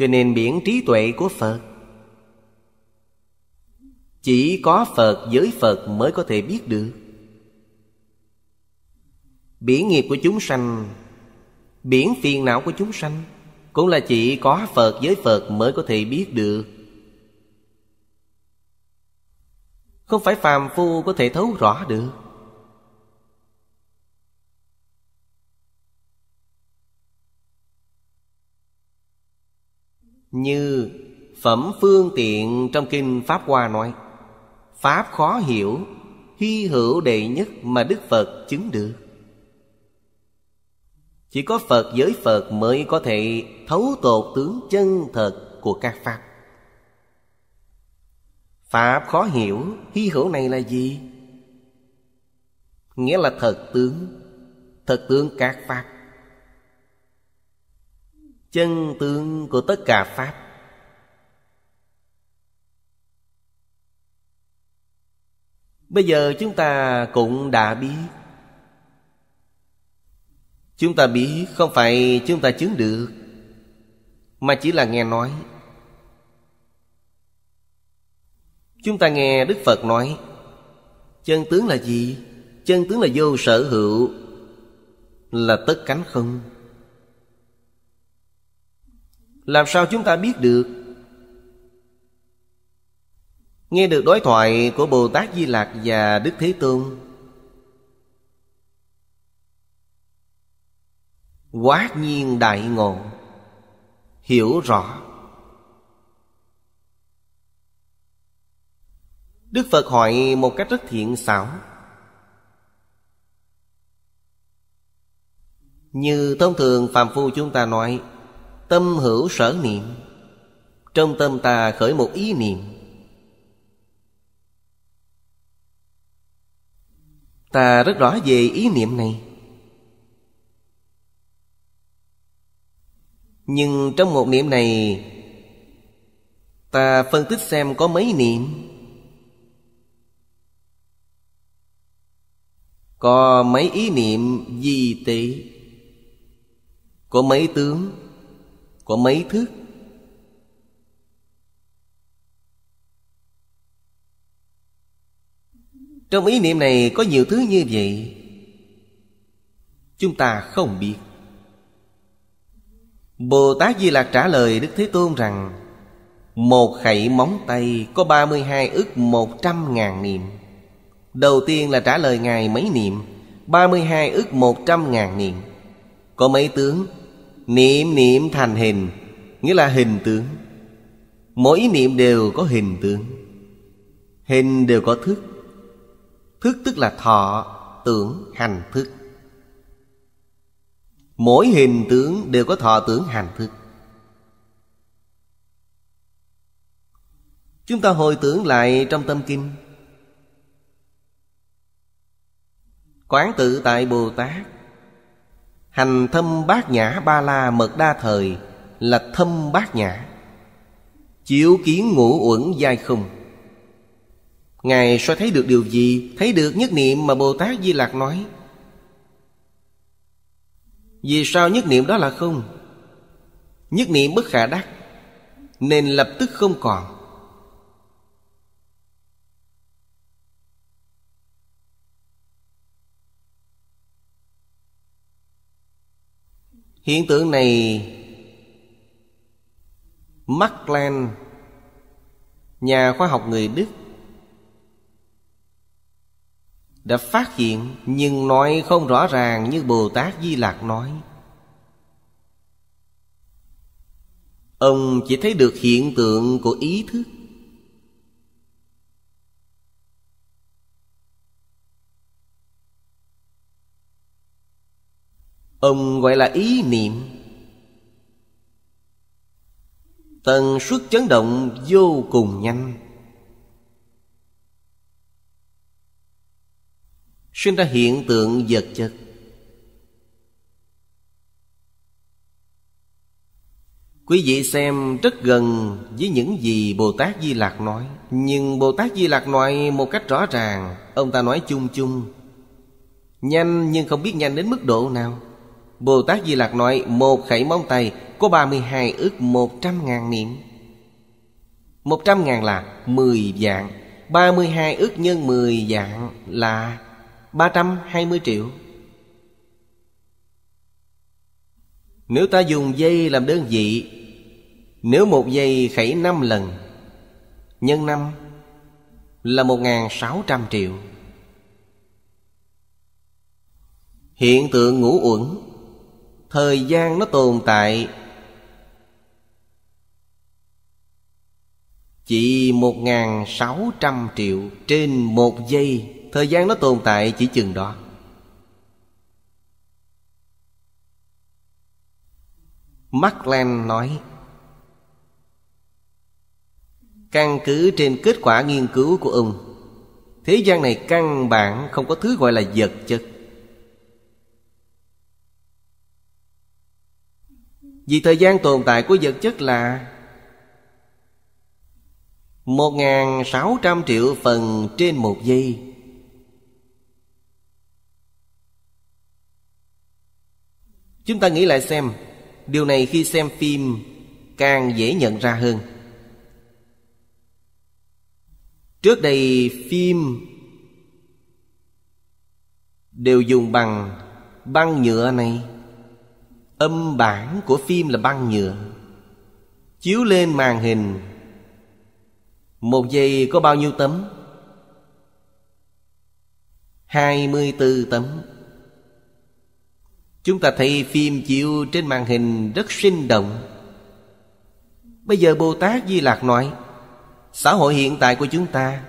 cho nên biển trí tuệ của phật chỉ có phật giới phật mới có thể biết được biển nghiệp của chúng sanh biển phiền não của chúng sanh cũng là chỉ có phật giới phật mới có thể biết được không phải phàm phu có thể thấu rõ được Như Phẩm phương tiện trong kinh Pháp Hoa nói Pháp khó hiểu Hy hữu đệ nhất mà Đức Phật chứng được Chỉ có Phật giới Phật mới có thể Thấu tột tướng chân thật của các Pháp Pháp khó hiểu Hy hữu này là gì? Nghĩa là thật tướng Thật tướng các Pháp chân tướng của tất cả pháp bây giờ chúng ta cũng đã biết chúng ta biết không phải chúng ta chứng được mà chỉ là nghe nói chúng ta nghe đức phật nói chân tướng là gì chân tướng là vô sở hữu là tất cánh không làm sao chúng ta biết được nghe được đối thoại của bồ tát di lạc và đức thế tôn quá nhiên đại ngộ hiểu rõ đức phật hỏi một cách rất thiện xảo như thông thường phàm phu chúng ta nói Tâm hữu sở niệm Trong tâm ta khởi một ý niệm Ta rất rõ về ý niệm này Nhưng trong một niệm này Ta phân tích xem có mấy niệm Có mấy ý niệm gì tị Có mấy tướng có mấy thức trong ý niệm này có nhiều thứ như vậy chúng ta không biết bồ tát di lạc trả lời đức thế tôn rằng một khẩy móng tay có ba mươi 32 ức trăm ngàn niệm Đầu tiên là trả lời Ngài mấy niệm ba mươi 32 ức trăm ngàn niệm Có mấy tướng Niệm niệm thành hình Nghĩa là hình tướng Mỗi niệm đều có hình tướng Hình đều có thức Thức tức là thọ Tưởng hành thức Mỗi hình tướng đều có thọ tưởng hành thức Chúng ta hồi tưởng lại trong tâm kinh Quán tự tại Bồ Tát Hành thâm bát nhã ba la mật đa thời Là thâm bát nhã Chiếu kiến ngũ uẩn giai không Ngài soi thấy được điều gì Thấy được nhất niệm mà Bồ Tát Di Lạc nói Vì sao nhất niệm đó là không Nhất niệm bất khả đắc Nên lập tức không còn hiện tượng này mắc lan nhà khoa học người đức đã phát hiện nhưng nói không rõ ràng như bồ tát di lạc nói ông chỉ thấy được hiện tượng của ý thức Ông gọi là ý niệm Tần suất chấn động vô cùng nhanh Sinh ra hiện tượng vật chất Quý vị xem rất gần với những gì Bồ Tát Di Lạc nói Nhưng Bồ Tát Di Lạc nói một cách rõ ràng Ông ta nói chung chung Nhanh nhưng không biết nhanh đến mức độ nào Bồ Tát Di Lạc nói một khẩy móng tay có 32 ức 100 ngàn niệm. 100 ngàn là 10 dạng 32 ức nhân 10 dạng là 320 triệu Nếu ta dùng dây làm đơn vị Nếu một dây khẩy 5 lần Nhân 5 là 1.600 triệu Hiện tượng ngũ uẩn thời gian nó tồn tại chỉ một ngàn sáu trăm triệu trên một giây thời gian nó tồn tại chỉ chừng đó Markland nói Căn cứ trên kết quả nghiên cứu của ông Thế gian này căn bản không có thứ gọi là vật chất vì thời gian tồn tại của vật chất là 1.600 triệu phần trên một giây Chúng ta nghĩ lại xem Điều này khi xem phim càng dễ nhận ra hơn Trước đây phim đều dùng bằng băng nhựa này Âm bản của phim là băng nhựa Chiếu lên màn hình Một giây có bao nhiêu tấm? hai mươi bốn tấm Chúng ta thấy phim chiếu trên màn hình rất sinh động Bây giờ Bồ Tát Di Lạc nói Xã hội hiện tại của chúng ta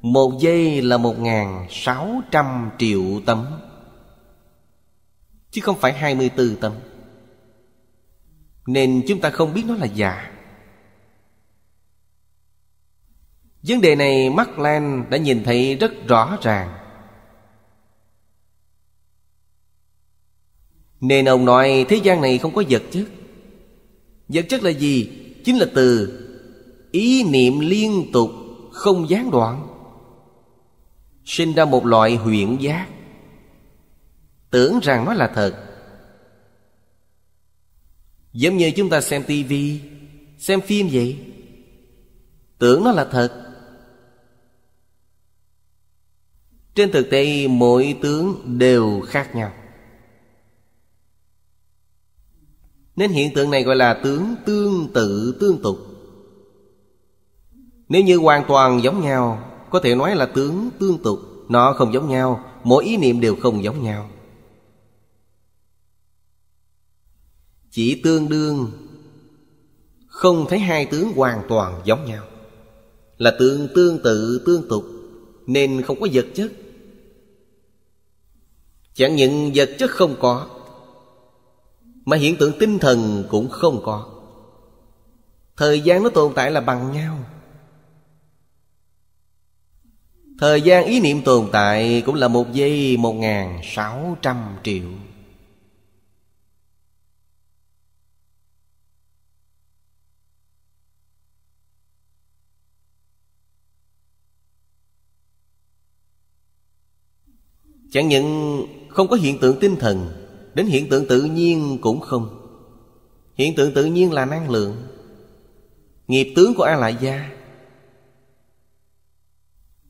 Một giây là một ngàn sáu trăm triệu tấm chứ không phải 24 tâm. Nên chúng ta không biết nó là giả. Vấn đề này Mark Lan đã nhìn thấy rất rõ ràng. Nên ông nói thế gian này không có vật chất. Vật chất là gì? Chính là từ ý niệm liên tục không gián đoạn sinh ra một loại huyện giác tưởng rằng nó là thật giống như chúng ta xem tivi xem phim vậy tưởng nó là thật trên thực tế mỗi tướng đều khác nhau nên hiện tượng này gọi là tướng tương tự tương tục nếu như hoàn toàn giống nhau có thể nói là tướng tương tục nó không giống nhau mỗi ý niệm đều không giống nhau chỉ tương đương không thấy hai tướng hoàn toàn giống nhau là tương tương tự tương tục nên không có vật chất chẳng những vật chất không có mà hiện tượng tinh thần cũng không có thời gian nó tồn tại là bằng nhau thời gian ý niệm tồn tại cũng là một giây một ngàn sáu trăm triệu chẳng những không có hiện tượng tinh thần đến hiện tượng tự nhiên cũng không hiện tượng tự nhiên là năng lượng nghiệp tướng của a la gia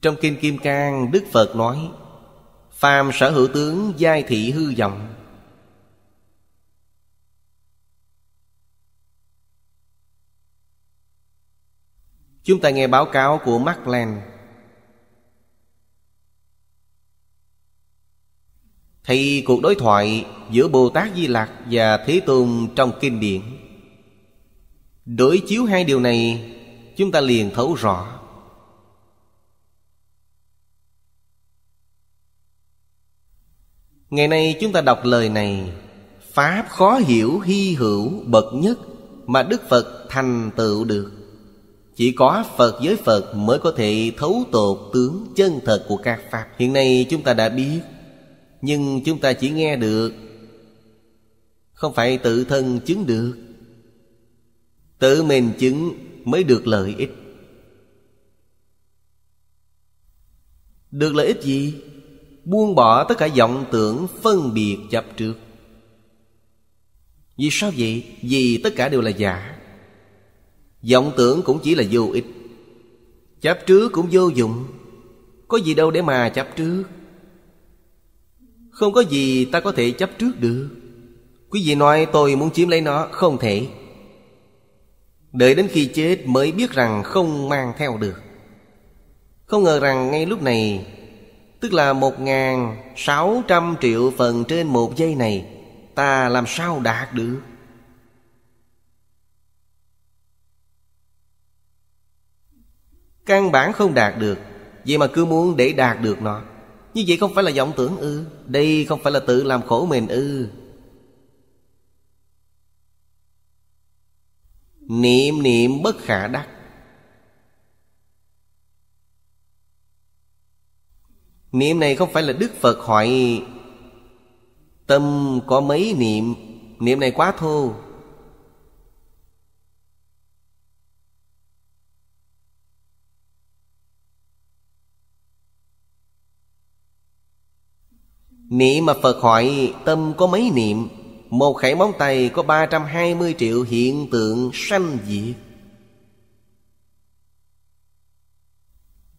trong kinh kim cang đức phật nói phàm sở hữu tướng giai thị hư vọng chúng ta nghe báo cáo của mark land Thì cuộc đối thoại giữa Bồ Tát Di Lặc và Thế Tôn trong kinh điển Đối chiếu hai điều này Chúng ta liền thấu rõ Ngày nay chúng ta đọc lời này Pháp khó hiểu hy hữu bậc nhất Mà Đức Phật thành tựu được Chỉ có Phật với Phật mới có thể thấu tột tướng chân thật của các Pháp Hiện nay chúng ta đã biết nhưng chúng ta chỉ nghe được không phải tự thân chứng được tự mình chứng mới được lợi ích được lợi ích gì buông bỏ tất cả vọng tưởng phân biệt chấp trước vì sao vậy vì tất cả đều là giả vọng tưởng cũng chỉ là vô ích chấp trước cũng vô dụng có gì đâu để mà chấp trước không có gì ta có thể chấp trước được Quý vị nói tôi muốn chiếm lấy nó Không thể Đợi đến khi chết mới biết rằng không mang theo được Không ngờ rằng ngay lúc này Tức là một ngàn sáu trăm triệu phần trên một giây này Ta làm sao đạt được Căn bản không đạt được Vậy mà cứ muốn để đạt được nó như vậy không phải là vọng tưởng ư Đây không phải là tự làm khổ mình ư Niệm niệm bất khả đắc Niệm này không phải là Đức Phật hỏi Tâm có mấy niệm Niệm này quá thô Niệm mà Phật hỏi tâm có mấy niệm Một khẩy móng tay có 320 triệu hiện tượng sanh diệt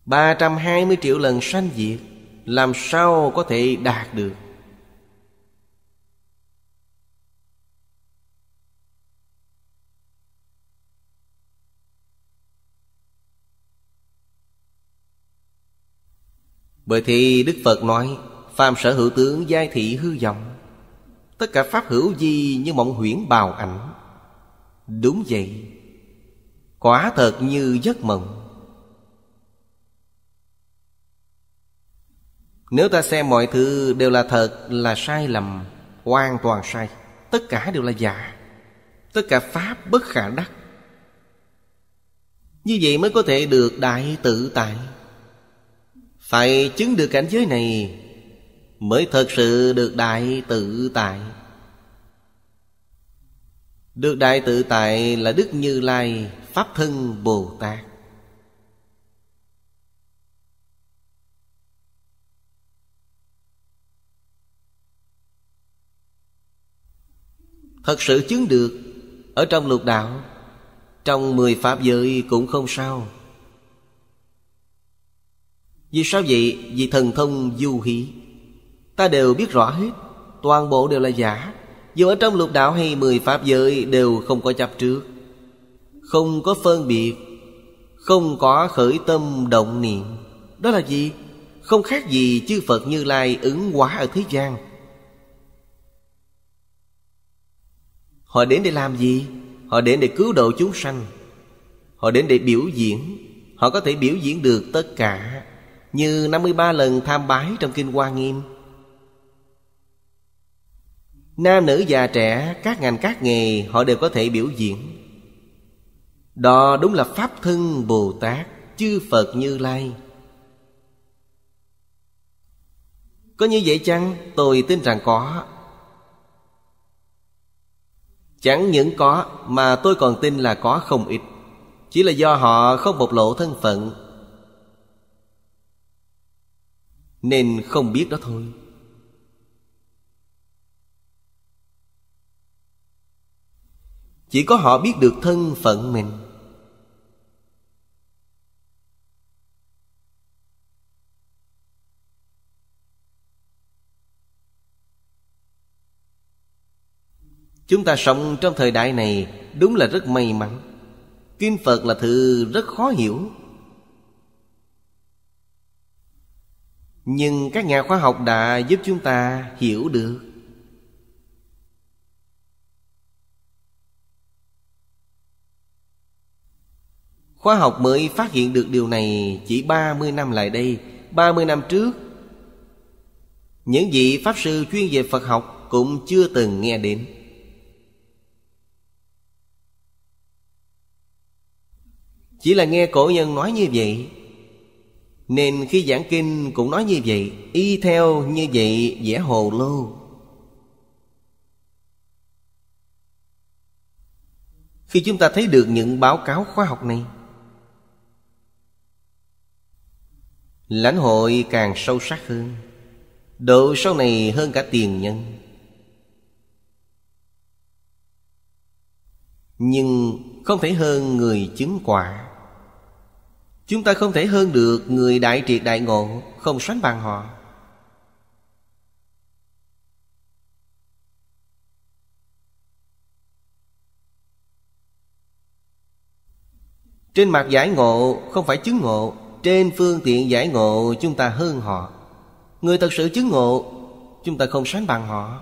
320 triệu lần sanh diệt Làm sao có thể đạt được Bởi thì Đức Phật nói Phàm sở hữu tướng giai thị hư vọng Tất cả pháp hữu gì như mộng huyễn bào ảnh Đúng vậy Quả thật như giấc mộng Nếu ta xem mọi thứ đều là thật là sai lầm Hoàn toàn sai Tất cả đều là giả Tất cả pháp bất khả đắc Như vậy mới có thể được đại tự tại Phải chứng được cảnh giới này mới thật sự được đại tự tại được đại tự tại là đức như lai pháp thân bồ tát thật sự chứng được ở trong lục đạo trong mười pháp giới cũng không sao vì sao vậy vì thần thông du hí ta đều biết rõ hết toàn bộ đều là giả dù ở trong lục đạo hay mười pháp giới đều không có chấp trước không có phân biệt không có khởi tâm động niệm đó là gì không khác gì chư phật như lai ứng hóa ở thế gian họ đến để làm gì họ đến để cứu độ chúng sanh họ đến để biểu diễn họ có thể biểu diễn được tất cả như 53 lần tham bái trong kinh hoa nghiêm Nam nữ già trẻ Các ngành các nghề Họ đều có thể biểu diễn Đó đúng là Pháp thân Bồ Tát Chư Phật Như Lai Có như vậy chăng? Tôi tin rằng có Chẳng những có mà tôi còn tin là có không ít Chỉ là do họ không bộc lộ thân phận Nên không biết đó thôi chỉ có họ biết được thân phận mình chúng ta sống trong thời đại này đúng là rất may mắn kinh phật là thứ rất khó hiểu nhưng các nhà khoa học đã giúp chúng ta hiểu được Khoa học mới phát hiện được điều này chỉ 30 năm lại đây 30 năm trước Những vị Pháp sư chuyên về Phật học cũng chưa từng nghe đến Chỉ là nghe cổ nhân nói như vậy Nên khi giảng kinh cũng nói như vậy Y theo như vậy dễ hồ lô Khi chúng ta thấy được những báo cáo khoa học này lãnh hội càng sâu sắc hơn độ sau này hơn cả tiền nhân nhưng không thể hơn người chứng quả chúng ta không thể hơn được người đại triệt đại ngộ không sánh bằng họ trên mặt giải ngộ không phải chứng ngộ trên phương tiện giải ngộ chúng ta hơn họ người thật sự chứng ngộ chúng ta không sánh bằng họ